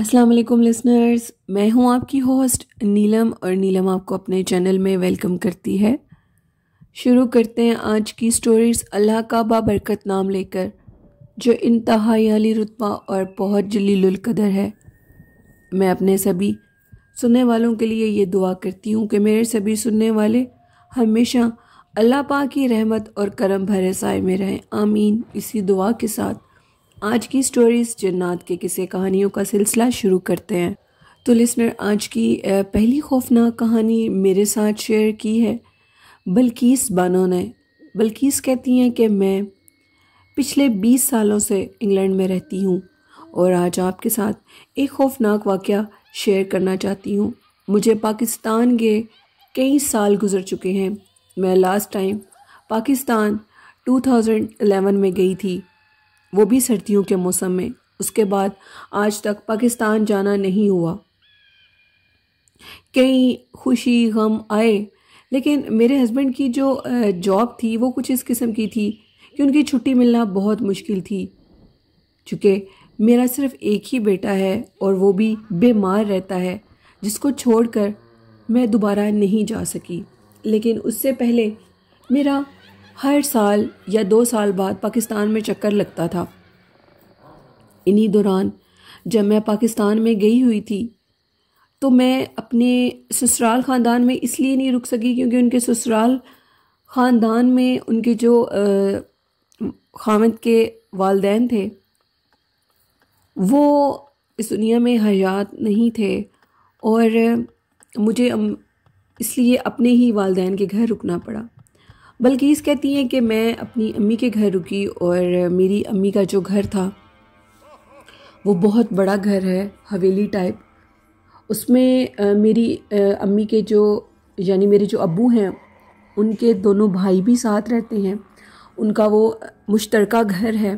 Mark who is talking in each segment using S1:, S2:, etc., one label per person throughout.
S1: अस्सलाम वालेकुम लिसनर्स मैं हूं आपकी होस्ट नीलम और नीलम आपको अपने चैनल में वेलकम करती है शुरू करते हैं आज की स्टोरीज अल्लाह का बाबरकत नाम लेकर जो इंतहाई रुतबा और बहुत जलीलकदर है मैं अपने सभी सुनने वालों के लिए ये दुआ करती हूँ कि मेरे सभी सुनने वाले हमेशा अल्लाह पा की रहमत और करम भरे साय में रहें आमीन इसी दुआ के साथ आज की स्टोरीज जन्नात के किसे कहानियों का सिलसिला शुरू करते हैं तो लिसनर आज की पहली खौफनाक कहानी मेरे साथ शेयर की है बल्किस बानो ने बल्किस कहती हैं कि मैं पिछले 20 सालों से इंग्लैंड में रहती हूँ और आज आपके साथ एक खौफनाक वाक़ शेयर करना चाहती हूँ मुझे पाकिस्तान गए कई साल गुजर चुके हैं मैं लास्ट टाइम पाकिस्तान 2011 में गई थी वो भी सर्दियों के मौसम में उसके बाद आज तक पाकिस्तान जाना नहीं हुआ कई खुशी गम आए लेकिन मेरे हस्बैंड की जो जॉब थी वो कुछ इस किस्म की थी कि उनकी छुट्टी मिलना बहुत मुश्किल थी चूँकि मेरा सिर्फ एक ही बेटा है और वो भी बीमार रहता है जिसको छोड़कर मैं दोबारा नहीं जा सकी लेकिन उससे पहले मेरा हर साल या दो साल बाद पाकिस्तान में चक्कर लगता था इन्हीं दौरान जब मैं पाकिस्तान में गई हुई थी तो मैं अपने ससुराल ख़ानदान में इसलिए नहीं रुक सकी क्योंकि उनके ससुराल ख़ानदान में उनके जो खामद के वालदेन थे वो इस दुनिया में हयात नहीं थे और मुझे इसलिए अपने ही वालदेन के घर रुकना पड़ा बल्कि कहती हैं कि मैं अपनी अम्मी के घर रुकी और मेरी अम्मी का जो घर था वो बहुत बड़ा घर है हवेली टाइप उसमें मेरी अम्मी के जो यानी मेरे जो अबू हैं उनके दोनों भाई भी साथ रहते हैं उनका वो मुश्तरका घर है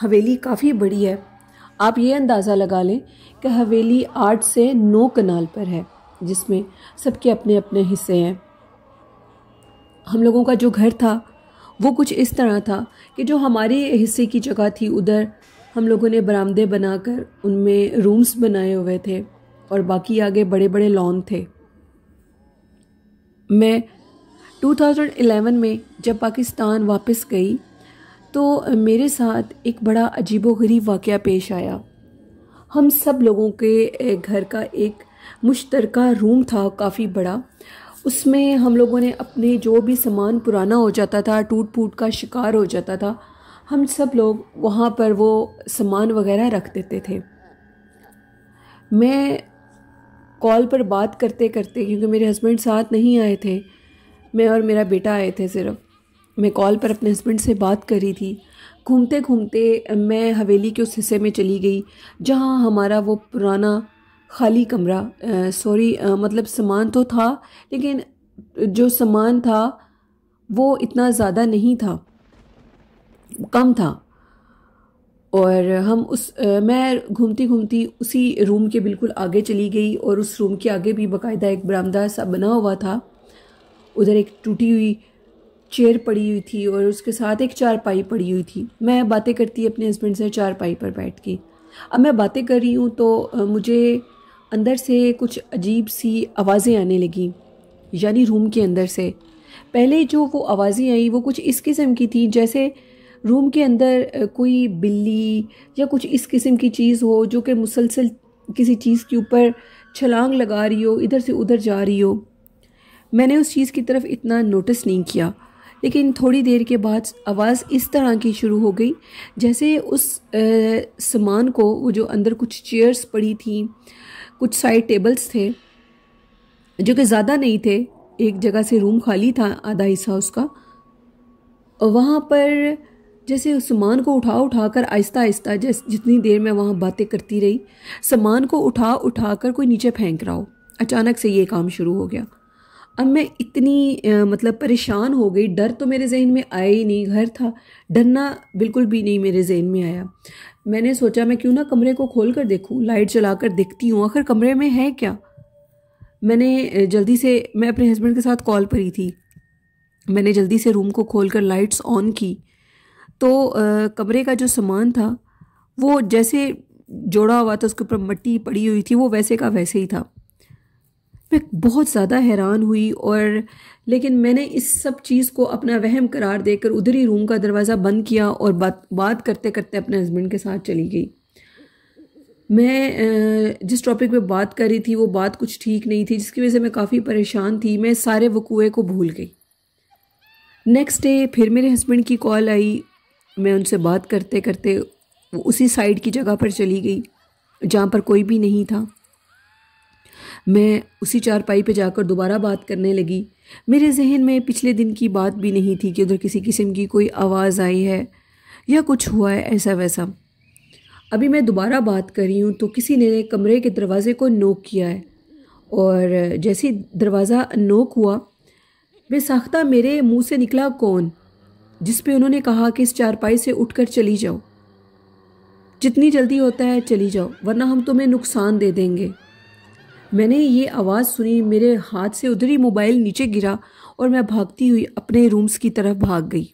S1: हवेली काफ़ी बड़ी है आप ये अंदाज़ा लगा लें कि हवेली आठ से नौ कनाल पर है जिसमें सबके अपने अपने हिस्से हैं हम लोगों का जो घर था वो कुछ इस तरह था कि जो हमारे हिस्से की जगह थी उधर हम लोगों ने बरामदे बनाकर उनमें रूम्स बनाए हुए थे और बाकी आगे बड़े बड़े लॉन थे मैं 2011 में जब पाकिस्तान वापस गई तो मेरे साथ एक बड़ा अजीबोगरीब वाक़ पेश आया हम सब लोगों के घर का एक मुश्तरका रूम था काफ़ी बड़ा उसमें हम लोगों ने अपने जो भी सामान पुराना हो जाता था टूट फूट का शिकार हो जाता था हम सब लोग वहाँ पर वो सामान वगैरह रख देते थे मैं कॉल पर बात करते करते क्योंकि मेरे हस्बैंड साथ नहीं आए थे मैं और मेरा बेटा आए थे सिर्फ मैं कॉल पर अपने हस्बैंड से बात करी थी घूमते घूमते मैं हवेली के उस हिस्से में चली गई जहाँ हमारा वो पुराना खाली कमरा सॉरी मतलब सामान तो था लेकिन जो सामान था वो इतना ज़्यादा नहीं था कम था और हम उस आ, मैं घूमती घूमती उसी रूम के बिल्कुल आगे चली गई और उस रूम के आगे भी बाकायदा एक बरामदा सा बना हुआ था उधर एक टूटी हुई चेयर पड़ी हुई थी और उसके साथ एक चारपाई पड़ी हुई थी मैं बातें करती अपने हस्बैंड से चारपाई पर बैठ के अब मैं बातें कर रही हूँ तो मुझे अंदर से कुछ अजीब सी आवाज़ें आने लगी यानी रूम के अंदर से पहले जो वो आवाज़ें आई वो कुछ इस किस्म की थी जैसे रूम के अंदर कोई बिल्ली या कुछ इस किस्म की चीज़ हो जो कि मुसलसल किसी चीज़ के ऊपर छलांग लगा रही हो इधर से उधर जा रही हो मैंने उस चीज़ की तरफ इतना नोटिस नहीं किया लेकिन थोड़ी देर के बाद आवाज़ इस तरह की शुरू हो गई जैसे उस सामान को वो जो अंदर कुछ चेयर्स पड़ी थी कुछ साइड टेबल्स थे जो कि ज़्यादा नहीं थे एक जगह से रूम खाली था आधा हिस्सा उसका वहाँ पर जैसे सामान को उठा उठा कर आहिस्ता आहिस्ता जैसे जितनी देर मैं वहाँ बातें करती रही सामान को उठा उठा कर कोई नीचे फेंक रहा हो अचानक से ये काम शुरू हो गया अब मैं इतनी आ, मतलब परेशान हो गई डर तो मेरे जहन में आया ही नहीं घर था डरना बिल्कुल भी नहीं मेरे जहन में आया मैंने सोचा मैं क्यों ना कमरे को खोल कर देखूँ लाइट जला कर देखती हूँ आखिर कमरे में है क्या मैंने जल्दी से मैं अपने हस्बैंड के साथ कॉल पर ही थी मैंने जल्दी से रूम को खोल कर लाइट्स ऑन की तो आ, कमरे का जो सामान था वो जैसे जोड़ा हुआ था उसके ऊपर मट्टी पड़ी हुई थी वो वैसे का वैसे ही था मैं बहुत ज़्यादा हैरान हुई और लेकिन मैंने इस सब चीज़ को अपना वहम करार देकर उधर ही रूम का दरवाज़ा बंद किया और बात बात करते करते अपने हस्बैंड के साथ चली गई मैं जिस टॉपिक पे बात कर रही थी वो बात कुछ ठीक नहीं थी जिसकी वजह से मैं काफ़ी परेशान थी मैं सारे वकूए को भूल गई नेक्स्ट डे फिर मेरे हस्बैंड की कॉल आई मैं उनसे बात करते करते उसी साइड की जगह पर चली गई जहाँ पर कोई भी नहीं था मैं उसी चारपाई पे जाकर दोबारा बात करने लगी मेरे जहन में पिछले दिन की बात भी नहीं थी कि उधर किसी किस्म की कोई आवाज़ आई है या कुछ हुआ है ऐसा वैसा अभी मैं दोबारा बात कर रही हूँ तो किसी ने कमरे के दरवाज़े को नोक किया है और जैसे दरवाज़ा नोक हुआ बेसाख्ता मेरे मुंह से निकला कौन जिस पे उन्होंने कहा कि इस चारपाई से उठकर चली जाओ जितनी जल्दी होता है चली जाओ वरना हम तुम्हें नुकसान दे देंगे मैंने ये आवाज़ सुनी मेरे हाथ से उधर ही मोबाइल नीचे गिरा और मैं भागती हुई अपने रूम्स की तरफ भाग गई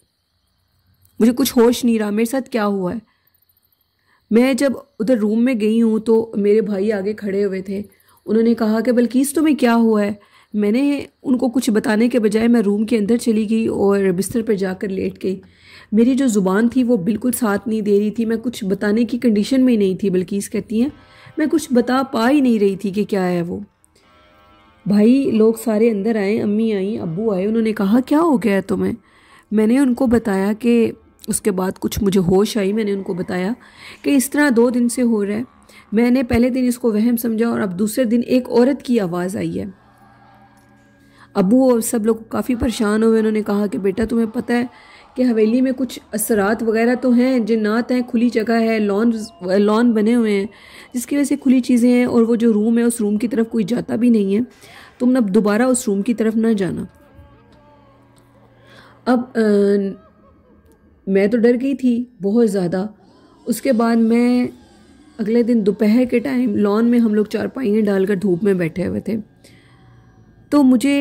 S1: मुझे कुछ होश नहीं रहा मेरे साथ क्या हुआ है मैं जब उधर रूम में गई हूँ तो मेरे भाई आगे खड़े हुए थे उन्होंने कहा कि बल्किस तुम्हें क्या हुआ है मैंने उनको कुछ बताने के बजाय मैं रूम के अंदर चली गई और बिस्तर पर जाकर लेट गई मेरी जो ज़ुबान थी वो बिल्कुल साथ नहीं दे रही थी मैं कुछ बताने की कंडीशन में ही नहीं थी बल्किस कहती हैं मैं कुछ बता पा ही नहीं रही थी कि क्या है वो भाई लोग सारे अंदर आए अम्मी आई अबू आए उन्होंने कहा क्या हो गया है तुम्हें मैंने उनको बताया कि उसके बाद कुछ मुझे होश आई मैंने उनको बताया कि इस तरह दो दिन से हो रहा है मैंने पहले दिन इसको वहम समझा और अब दूसरे दिन एक औरत की आवाज़ आई है अबू और सब लोग काफ़ी परेशान हुए उन्होंने कहा कि बेटा तुम्हें पता है कि हवेली में कुछ असरात वगैरह तो हैं जिन्नात हैं खुली जगह है लॉन लॉन बने हुए हैं जिसकी वजह से खुली चीज़ें हैं और वो जो रूम है उस रूम की तरफ कोई जाता भी नहीं है तुम अब दोबारा उस रूम की तरफ ना जाना अब आ, मैं तो डर गई थी बहुत ज़्यादा उसके बाद मैं अगले दिन दोपहर के टाइम लॉन में हम लोग चारपाइयाँ डालकर धूप में बैठे हुए थे तो मुझे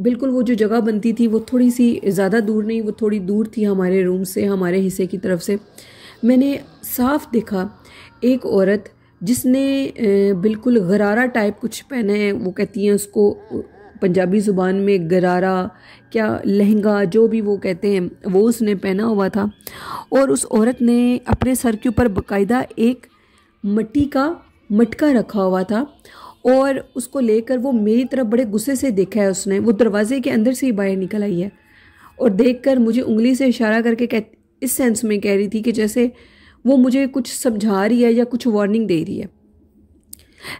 S1: बिल्कुल वो जो जगह बनती थी वो थोड़ी सी ज़्यादा दूर नहीं वो थोड़ी दूर थी हमारे रूम से हमारे हिस्से की तरफ से मैंने साफ देखा एक औरत जिसने बिल्कुल गरारा टाइप कुछ पहने है वो कहती हैं उसको पंजाबी ज़ुबान में गरारा क्या लहंगा जो भी वो कहते हैं वो उसने पहना हुआ था और उस औरत ने अपने सर के ऊपर बाकायदा एक मट्टी का मटका रखा हुआ था और उसको लेकर वो मेरी तरफ बड़े गुस्से से देखा है उसने वो दरवाजे के अंदर से ही बाहर निकल आई है और देख मुझे उंगली से इशारा करके कह इस सेंस में कह रही थी कि जैसे वो मुझे कुछ समझा रही है या कुछ वार्निंग दे रही है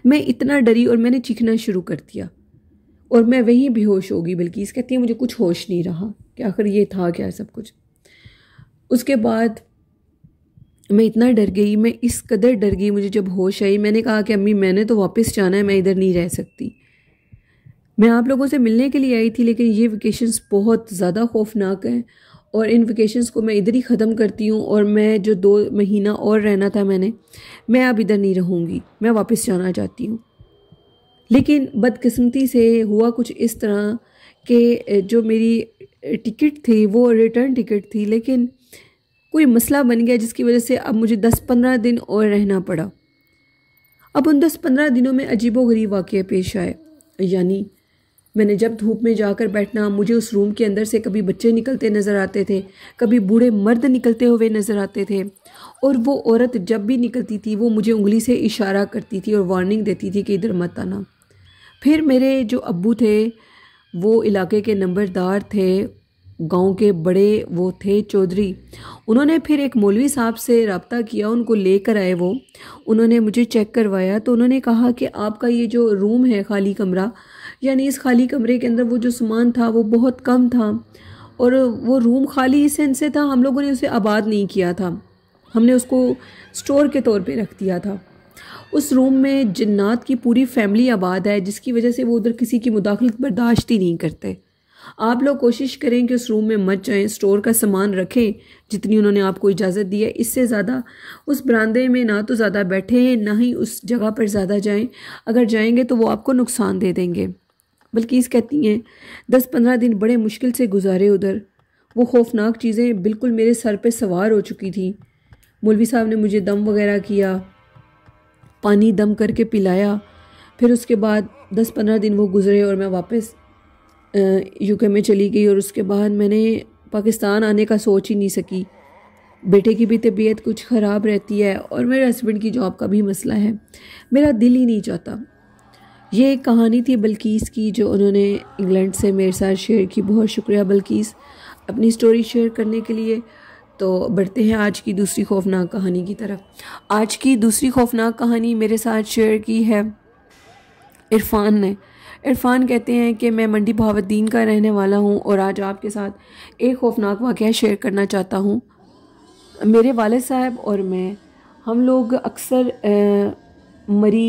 S1: मैं इतना डरी और मैंने चीखना शुरू कर दिया और मैं वहीं बेहोश होगी बल्कि इस कहती है मुझे कुछ होश नहीं रहा कि आखिर ये था क्या सब कुछ उसके बाद मैं इतना डर गई मैं इस कदर डर गई मुझे जब होश आई मैंने कहा कि अम्मी मैंने तो वापस जाना है मैं इधर नहीं रह सकती मैं आप लोगों से मिलने के लिए आई थी लेकिन ये वेकेशंस बहुत ज़्यादा खौफनाक हैं और इन वेकेशंस को मैं इधर ही ख़त्म करती हूँ और मैं जो दो महीना और रहना था मैंने मैं अब इधर नहीं रहूँगी मैं वापस जाना चाहती हूँ लेकिन बदकिस्मती से हुआ कुछ इस तरह कि जो मेरी टिकट थी वो रिटर्न टिकट थी लेकिन कोई मसला बन गया जिसकी वजह से अब मुझे दस पंद्रह दिन और रहना पड़ा अब उन दस पंद्रह दिनों में गरीब वाक़ पेश आए यानी मैंने जब धूप में जाकर बैठना मुझे उस रूम के अंदर से कभी बच्चे निकलते नज़र आते थे कभी बूढ़े मर्द निकलते हुए नज़र आते थे और वो औरत जब भी निकलती थी वो मुझे उंगली से इशारा करती थी और वार्निंग देती थी कि इधर मत आना फिर मेरे जो अबू थे वो इलाके के नंबरदार थे गांव के बड़े वो थे चौधरी उन्होंने फिर एक मौलवी साहब से रबता किया उनको लेकर आए वो उन्होंने मुझे चेक करवाया तो उन्होंने कहा कि आपका ये जो रूम है खाली कमरा यानी इस खाली कमरे के अंदर वो जो सामान था वो बहुत कम था और वो रूम खाली इस सेंस से था हम लोगों ने उसे आबाद नहीं किया था हमने उसको स्टोर के तौर पे रख दिया था उस रूम में जन्नात की पूरी फैमिली आबाद है जिसकी वजह से वो उधर किसी की मुदाखलत बर्दाश्त ही नहीं करते आप लोग कोशिश करें कि उस रूम में मत जाएं स्टोर का सामान रखें जितनी उन्होंने आपको इजाज़त दी है इससे ज़्यादा उस बरामदे में ना तो ज़्यादा हैं ना ही उस जगह पर ज़्यादा जाएं अगर जाएंगे तो वो आपको नुकसान दे देंगे बल्कि इस कहती हैं दस पंद्रह दिन बड़े मुश्किल से गुजारे उधर वो खौफनाक चीज़ें बिल्कुल मेरे सर पर सवार हो चुकी थी मौलवी साहब ने मुझे दम वगैरह किया पानी दम करके पिलाया फिर उसके बाद दस पंद्रह दिन वो गुजरे और मैं वापस यूके में चली गई और उसके बाद मैंने पाकिस्तान आने का सोच ही नहीं सकी बेटे की भी तबीयत कुछ ख़राब रहती है और मेरे हस्बैंड की जॉब का भी मसला है मेरा दिल ही नहीं चाहता ये एक कहानी थी बल्कीस की जो उन्होंने इंग्लैंड से मेरे साथ शेयर की बहुत शुक्रिया बल्कीस अपनी स्टोरी शेयर करने के लिए तो बढ़ते हैं आज की दूसरी खौफनाक कहानी की तरफ आज की दूसरी खौफनाक कहानी मेरे साथ शेयर की है इरफान ने इरफान कहते हैं कि मैं मंडी बहावद्दीन का रहने वाला हूँ और आज आपके साथ एक खौफनाक वाक़ शेयर करना चाहता हूँ मेरे वाले साहब और मैं हम लोग अक्सर मरी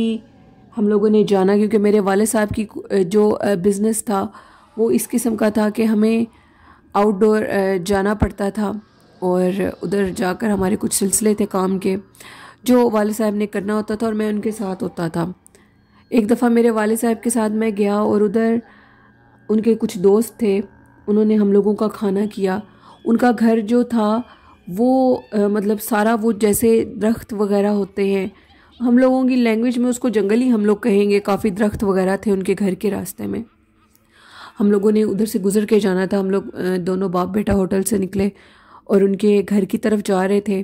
S1: हम लोगों ने जाना क्योंकि मेरे वाले साहब की जो बिज़नेस था वो इस किस्म का था कि हमें आउटडोर जाना पड़ता था और उधर जाकर हमारे कुछ सिलसिले थे काम के जो वाले साहब ने करना होता था और मैं उनके साथ होता था एक दफ़ा मेरे वाले साहब के साथ मैं गया और उधर उनके कुछ दोस्त थे उन्होंने हम लोगों का खाना किया उनका घर जो था वो आ, मतलब सारा वो जैसे दरख्त वगैरह होते हैं हम लोगों की लैंग्वेज में उसको जंगली हम लोग कहेंगे काफ़ी दरख्त वगैरह थे उनके घर के रास्ते में हम लोगों ने उधर से गुज़र के जाना था हम लोग दोनों बाप बेटा होटल से निकले और उनके घर की तरफ जा रहे थे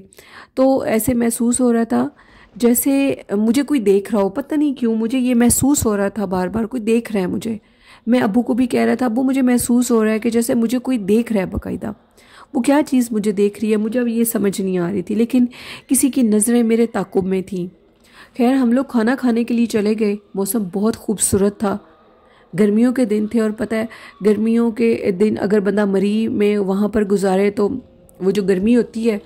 S1: तो ऐसे महसूस हो रहा था जैसे मुझे कोई देख रहा हो पता नहीं क्यों मुझे ये महसूस हो रहा था बार बार कोई देख रहा है मुझे मैं अबू को भी कह रहा था अबू मुझे महसूस हो रहा है कि जैसे मुझे कोई देख रहा है बाकायदा वो क्या चीज़ मुझे देख रही है मुझे अब ये समझ नहीं आ रही थी लेकिन किसी की नज़रें मेरे ताकुब में थी खैर हम लोग खाना खाने के लिए चले गए मौसम बहुत खूबसूरत था गर्मियों के दिन थे और पता है गर्मियों के दिन अगर बंदा मरी में वहाँ पर गुजारे तो वो जो गर्मी होती है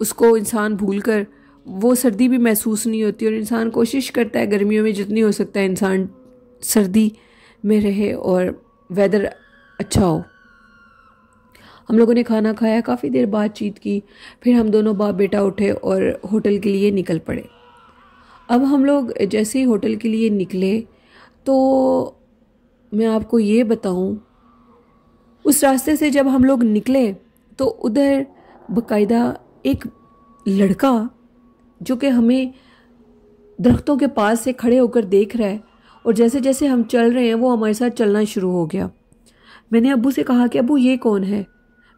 S1: उसको इंसान भूल कर वो सर्दी भी महसूस नहीं होती और इंसान कोशिश करता है गर्मियों में जितनी हो सकता है इंसान सर्दी में रहे और वेदर अच्छा हो हम लोगों ने खाना खाया काफ़ी देर बातचीत की फिर हम दोनों बाप बेटा उठे और होटल के लिए निकल पड़े अब हम लोग जैसे ही होटल के लिए निकले तो मैं आपको ये बताऊं उस रास्ते से जब हम लोग निकले तो उधर बकायदा एक लड़का जो कि हमें दरख्तों के पास से खड़े होकर देख रहा है और जैसे जैसे हम चल रहे हैं वो हमारे साथ चलना शुरू हो गया मैंने अबू से कहा कि अबू ये कौन है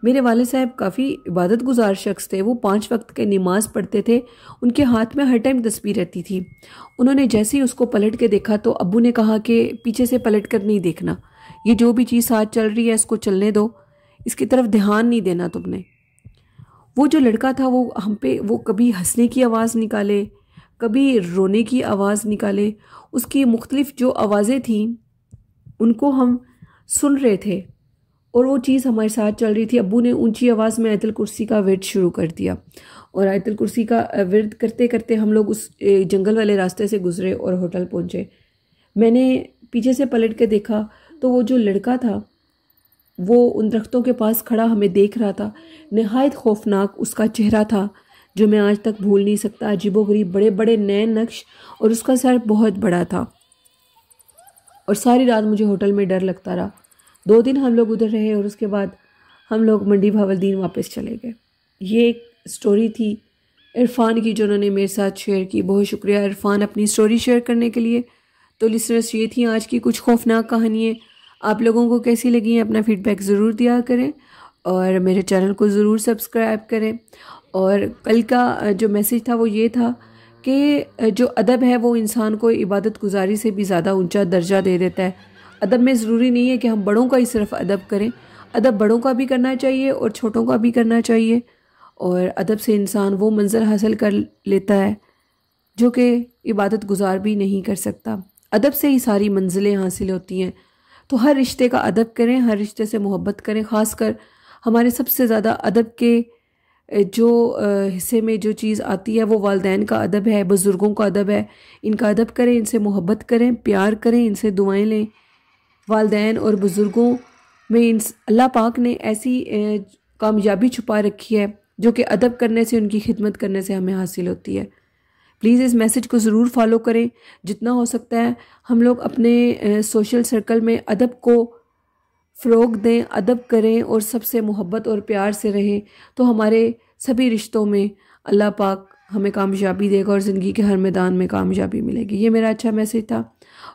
S1: मेरे वाले साहब काफ़ी इबादत गुजार शख्स थे वो पाँच वक्त के नमाज़ पढ़ते थे उनके हाथ में हर टाइम तस्वीर रहती थी उन्होंने जैसे ही उसको पलट के देखा तो अबू ने कहा कि पीछे से पलट कर नहीं देखना ये जो भी चीज़ साथ चल रही है इसको चलने दो इसकी तरफ ध्यान नहीं देना तुमने वो जो लड़का था वो हम पे वो कभी हंसने की आवाज़ निकाले कभी रोने की आवाज़ निकाले उसकी मुख्तलिफ़ जो आवाज़ें थीं उनको हम सुन रहे थे और वो चीज़ हमारे साथ चल रही थी अबू ने ऊंची आवाज़ में आयतल कुर्सी का वर्द शुरू कर दिया और आयतल कुर्सी का वर्द करते करते हम लोग उस जंगल वाले रास्ते से गुजरे और होटल पहुँचे मैंने पीछे से पलट के देखा तो वो जो लड़का था वो उन दरख्तों के पास खड़ा हमें देख रहा था नहायत खौफनाक उसका चेहरा था जो मैं आज तक भूल नहीं सकता अजीबो गरीब बड़े बड़े नए नक्श और उसका सर बहुत बड़ा था और सारी रात मुझे होटल में डर लगता रहा दो दिन हम लोग उधर रहे और उसके बाद हम लोग मंडी भावलदीन वापस चले गए ये एक स्टोरी थी इरफान की जो उन्होंने मेरे साथ शेयर की बहुत शुक्रिया इरफान अपनी स्टोरी शेयर करने के लिए तो लिसनर्स ये थी आज की कुछ खौफनाक कहानियाँ आप लोगों को कैसी लगी है अपना फीडबैक ज़रूर दिया करें और मेरे चैनल को ज़रूर सब्सक्राइब करें और कल का जो मैसेज था वो ये था कि जो अदब है वो इंसान को इबादत गुजारी से भी ज़्यादा ऊंचा दर्जा दे देता है अदब में ज़रूरी नहीं है कि हम बड़ों का ही सिर्फ अदब करें अदब बड़ों का भी करना चाहिए और छोटों का भी करना चाहिए और अदब से इंसान वो मंज़र हासिल कर लेता है जो कि इबादत गुजार भी नहीं कर सकता अदब से ही सारी मंजिलें हासिल होती हैं तो हर रिश्ते का अदब करें हर रिश्ते से मोहब्बत करें ख़ास कर हमारे सबसे ज़्यादा अदब के जो हिस्से में जो चीज़ आती है वो वालदेन का अदब है बुज़ुर्गों का अदब है इनका अदब करें इनसे मोहब्बत करें प्यार करें इनसे दुआएं लें वालदेन और बुज़ुर्गों में इन अल्लाह पाक ने ऐसी कामयाबी छुपा रखी है जो कि अदब करने से उनकी खिदमत करने से हमें हासिल होती है प्लीज़ इस मैसेज को ज़रूर फॉलो करें जितना हो सकता है हम लोग अपने सोशल सर्कल में अदब को फ़रोग दें अदब करें और सबसे मोहब्बत और प्यार से रहें तो हमारे सभी रिश्तों में अल्लाह पाक हमें कामयाबी देगा और ज़िंदगी के हर मैदान में कामयाबी मिलेगी ये मेरा अच्छा मैसेज था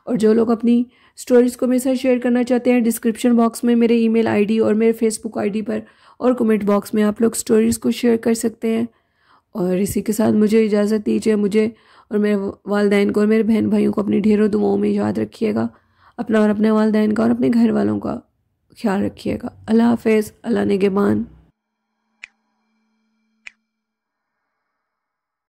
S1: और जो लोग अपनी स्टोरीज़ को मेरे साथ शेयर करना चाहते हैं डिस्क्रिप्शन बॉक्स में मेरे ईमेल आईडी और मेरे फेसबुक आईडी पर और कमेंट बॉक्स में आप लोग स्टोरीज़ को शेयर कर सकते हैं और इसी के साथ मुझे इजाज़त दीजिए मुझे और मेरे वालदेन को और मेरे बहन भाइयों को अपनी ढेरों दुआओं में याद रखिएगा अपना और अपने वालदेन का और अपने घर वालों का ख्याल रखिएगा अल्लाह हाफ़ अल्लाह नगेबान